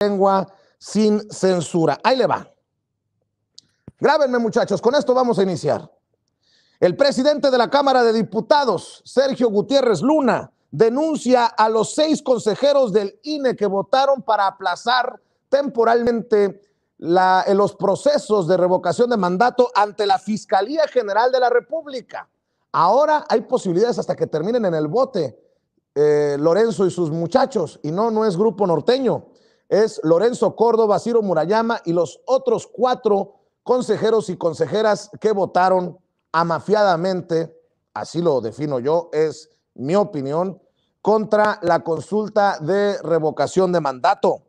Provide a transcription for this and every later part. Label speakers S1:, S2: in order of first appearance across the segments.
S1: lengua sin censura. Ahí le va. Grábenme muchachos, con esto vamos a iniciar. El presidente de la Cámara de Diputados, Sergio Gutiérrez Luna, denuncia a los seis consejeros del INE que votaron para aplazar temporalmente eh, los procesos de revocación de mandato ante la Fiscalía General de la República. Ahora hay posibilidades hasta que terminen en el bote eh, Lorenzo y sus muchachos, y no, no es grupo norteño es Lorenzo Córdoba, Ciro Murayama y los otros cuatro consejeros y consejeras que votaron amafiadamente, así lo defino yo, es mi opinión, contra la consulta de revocación de mandato.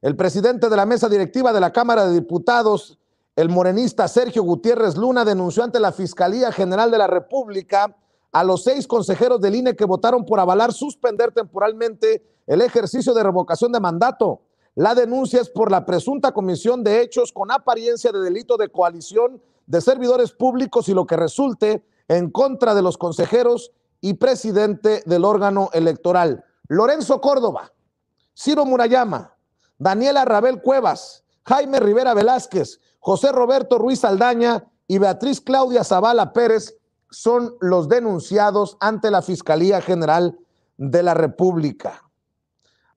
S1: El presidente de la mesa directiva de la Cámara de Diputados, el morenista Sergio Gutiérrez Luna, denunció ante la Fiscalía General de la República a los seis consejeros del INE que votaron por avalar suspender temporalmente el ejercicio de revocación de mandato. La denuncia es por la presunta comisión de hechos con apariencia de delito de coalición de servidores públicos y lo que resulte en contra de los consejeros y presidente del órgano electoral. Lorenzo Córdoba, Ciro Murayama, Daniela Rabel Cuevas, Jaime Rivera Velázquez, José Roberto Ruiz Aldaña y Beatriz Claudia Zavala Pérez son los denunciados ante la Fiscalía General de la República.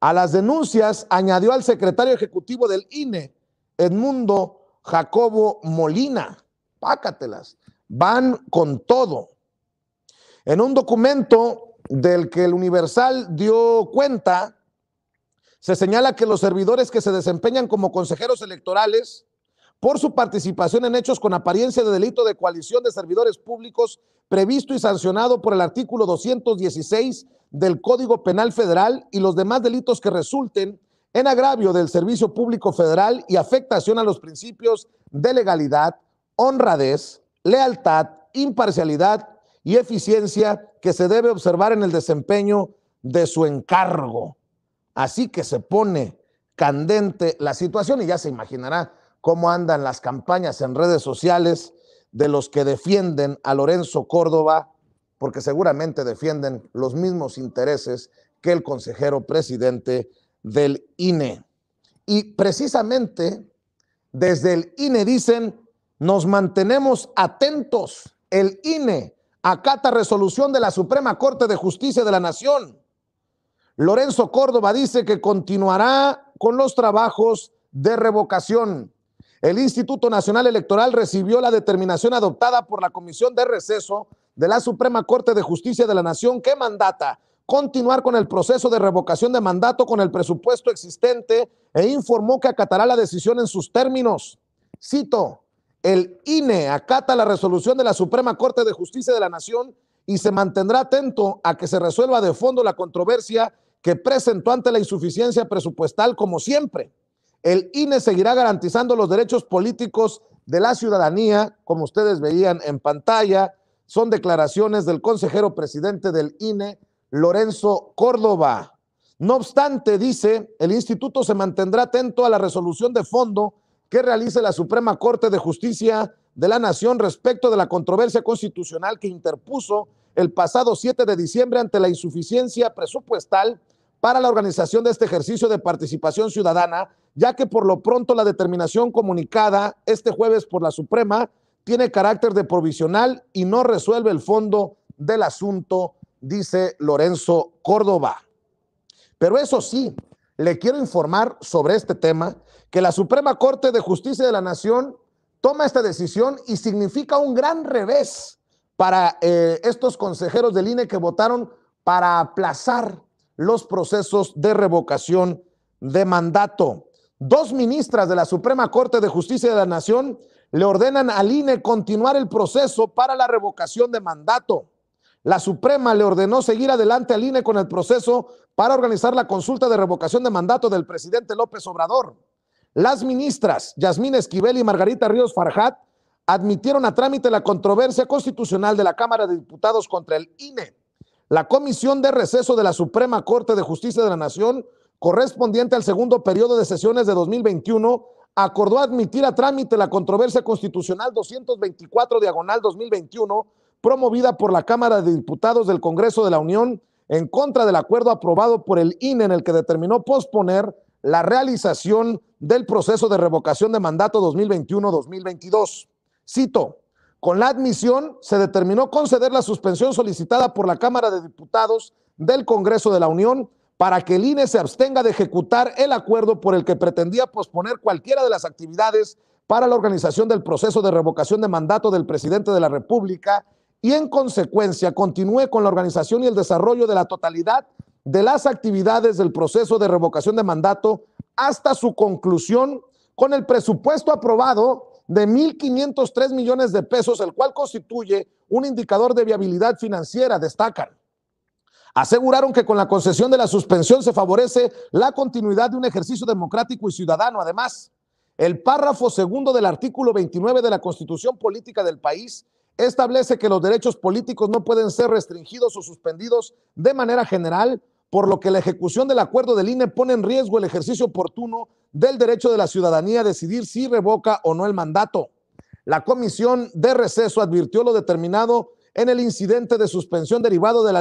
S1: A las denuncias añadió al secretario ejecutivo del INE, Edmundo Jacobo Molina. Pácatelas. Van con todo. En un documento del que el Universal dio cuenta, se señala que los servidores que se desempeñan como consejeros electorales por su participación en hechos con apariencia de delito de coalición de servidores públicos previsto y sancionado por el artículo 216 del Código Penal Federal y los demás delitos que resulten en agravio del servicio público federal y afectación a los principios de legalidad, honradez, lealtad, imparcialidad y eficiencia que se debe observar en el desempeño de su encargo. Así que se pone candente la situación y ya se imaginará cómo andan las campañas en redes sociales de los que defienden a Lorenzo Córdoba, porque seguramente defienden los mismos intereses que el consejero presidente del INE. Y precisamente desde el INE dicen, nos mantenemos atentos. El INE acata resolución de la Suprema Corte de Justicia de la Nación. Lorenzo Córdoba dice que continuará con los trabajos de revocación el Instituto Nacional Electoral recibió la determinación adoptada por la Comisión de Receso de la Suprema Corte de Justicia de la Nación que mandata continuar con el proceso de revocación de mandato con el presupuesto existente e informó que acatará la decisión en sus términos. Cito, el INE acata la resolución de la Suprema Corte de Justicia de la Nación y se mantendrá atento a que se resuelva de fondo la controversia que presentó ante la insuficiencia presupuestal como siempre. El INE seguirá garantizando los derechos políticos de la ciudadanía, como ustedes veían en pantalla. Son declaraciones del consejero presidente del INE, Lorenzo Córdoba. No obstante, dice, el instituto se mantendrá atento a la resolución de fondo que realice la Suprema Corte de Justicia de la Nación respecto de la controversia constitucional que interpuso el pasado 7 de diciembre ante la insuficiencia presupuestal para la organización de este ejercicio de participación ciudadana ya que por lo pronto la determinación comunicada este jueves por la Suprema tiene carácter de provisional y no resuelve el fondo del asunto, dice Lorenzo Córdoba. Pero eso sí, le quiero informar sobre este tema que la Suprema Corte de Justicia de la Nación toma esta decisión y significa un gran revés para eh, estos consejeros del INE que votaron para aplazar los procesos de revocación de mandato dos ministras de la Suprema Corte de Justicia de la Nación le ordenan al INE continuar el proceso para la revocación de mandato. La Suprema le ordenó seguir adelante al INE con el proceso para organizar la consulta de revocación de mandato del presidente López Obrador. Las ministras Yasmín Esquivel y Margarita Ríos Farjat admitieron a trámite la controversia constitucional de la Cámara de Diputados contra el INE. La Comisión de Receso de la Suprema Corte de Justicia de la Nación correspondiente al segundo periodo de sesiones de 2021, acordó admitir a trámite la controversia constitucional 224 diagonal 2021, promovida por la Cámara de Diputados del Congreso de la Unión en contra del acuerdo aprobado por el INE en el que determinó posponer la realización del proceso de revocación de mandato 2021-2022. Cito, con la admisión se determinó conceder la suspensión solicitada por la Cámara de Diputados del Congreso de la Unión para que el INE se abstenga de ejecutar el acuerdo por el que pretendía posponer cualquiera de las actividades para la organización del proceso de revocación de mandato del presidente de la República y en consecuencia continúe con la organización y el desarrollo de la totalidad de las actividades del proceso de revocación de mandato hasta su conclusión con el presupuesto aprobado de 1.503 millones de pesos, el cual constituye un indicador de viabilidad financiera, destacan. Aseguraron que con la concesión de la suspensión se favorece la continuidad de un ejercicio democrático y ciudadano. Además, el párrafo segundo del artículo 29 de la Constitución Política del país establece que los derechos políticos no pueden ser restringidos o suspendidos de manera general, por lo que la ejecución del acuerdo del INE pone en riesgo el ejercicio oportuno del derecho de la ciudadanía a decidir si revoca o no el mandato. La comisión de receso advirtió lo determinado en el incidente de suspensión derivado de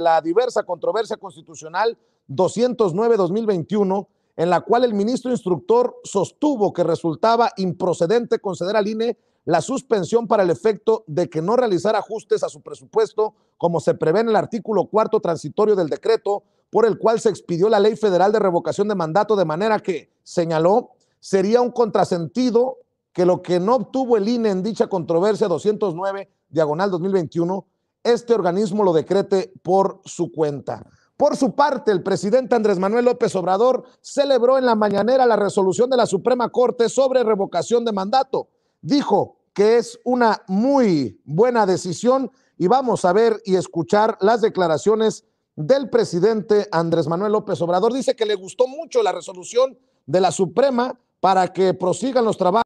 S1: la, diversa controversia constitucional 209-2021, en la cual el ministro instructor sostuvo que resultaba improcedente conceder al INE la suspensión para el efecto de que no realizara ajustes a su presupuesto, como se prevé en el artículo cuarto transitorio del decreto, por el cual se expidió la Ley Federal de Revocación de Mandato, de manera que, señaló, sería un contrasentido que lo que no obtuvo el INE en dicha controversia 209 diagonal 2021, este organismo lo decrete por su cuenta. Por su parte, el presidente Andrés Manuel López Obrador celebró en la mañanera la resolución de la Suprema Corte sobre revocación de mandato. Dijo que es una muy buena decisión y vamos a ver y escuchar las declaraciones del presidente Andrés Manuel López Obrador. Dice que le gustó mucho la resolución de la Suprema para que prosigan los trabajos.